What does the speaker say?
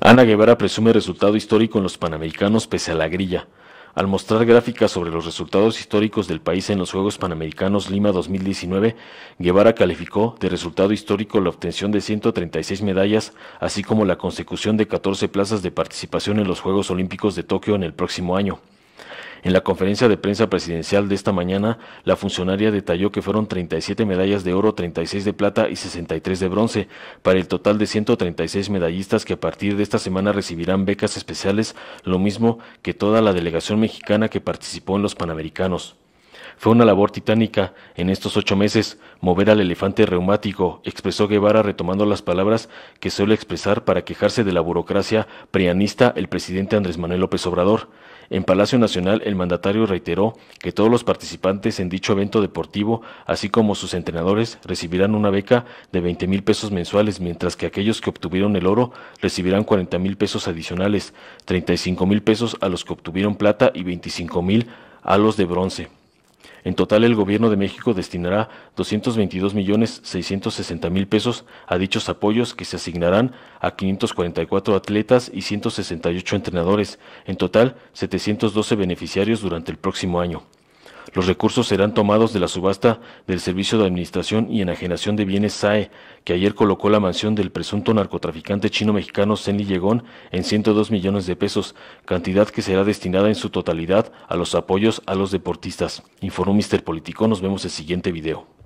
Ana Guevara presume resultado histórico en los Panamericanos pese a la grilla. Al mostrar gráficas sobre los resultados históricos del país en los Juegos Panamericanos Lima 2019, Guevara calificó de resultado histórico la obtención de 136 medallas, así como la consecución de 14 plazas de participación en los Juegos Olímpicos de Tokio en el próximo año. En la conferencia de prensa presidencial de esta mañana, la funcionaria detalló que fueron 37 medallas de oro, 36 de plata y 63 de bronce, para el total de 136 medallistas que a partir de esta semana recibirán becas especiales, lo mismo que toda la delegación mexicana que participó en los Panamericanos. Fue una labor titánica en estos ocho meses mover al elefante reumático, expresó Guevara retomando las palabras que suele expresar para quejarse de la burocracia preanista el presidente Andrés Manuel López Obrador. En Palacio Nacional, el mandatario reiteró que todos los participantes en dicho evento deportivo, así como sus entrenadores, recibirán una beca de 20 mil pesos mensuales, mientras que aquellos que obtuvieron el oro recibirán 40 mil pesos adicionales, 35 mil pesos a los que obtuvieron plata y 25 mil a los de bronce. En total, el Gobierno de México destinará 222 millones sesenta mil pesos a dichos apoyos que se asignarán a 544 atletas y 168 entrenadores, en total 712 beneficiarios durante el próximo año. Los recursos serán tomados de la subasta del Servicio de Administración y Enajenación de Bienes SAE, que ayer colocó la mansión del presunto narcotraficante chino-mexicano Seni Yegón en 102 millones de pesos, cantidad que será destinada en su totalidad a los apoyos a los deportistas. Informó Mister Político. Nos vemos el siguiente video.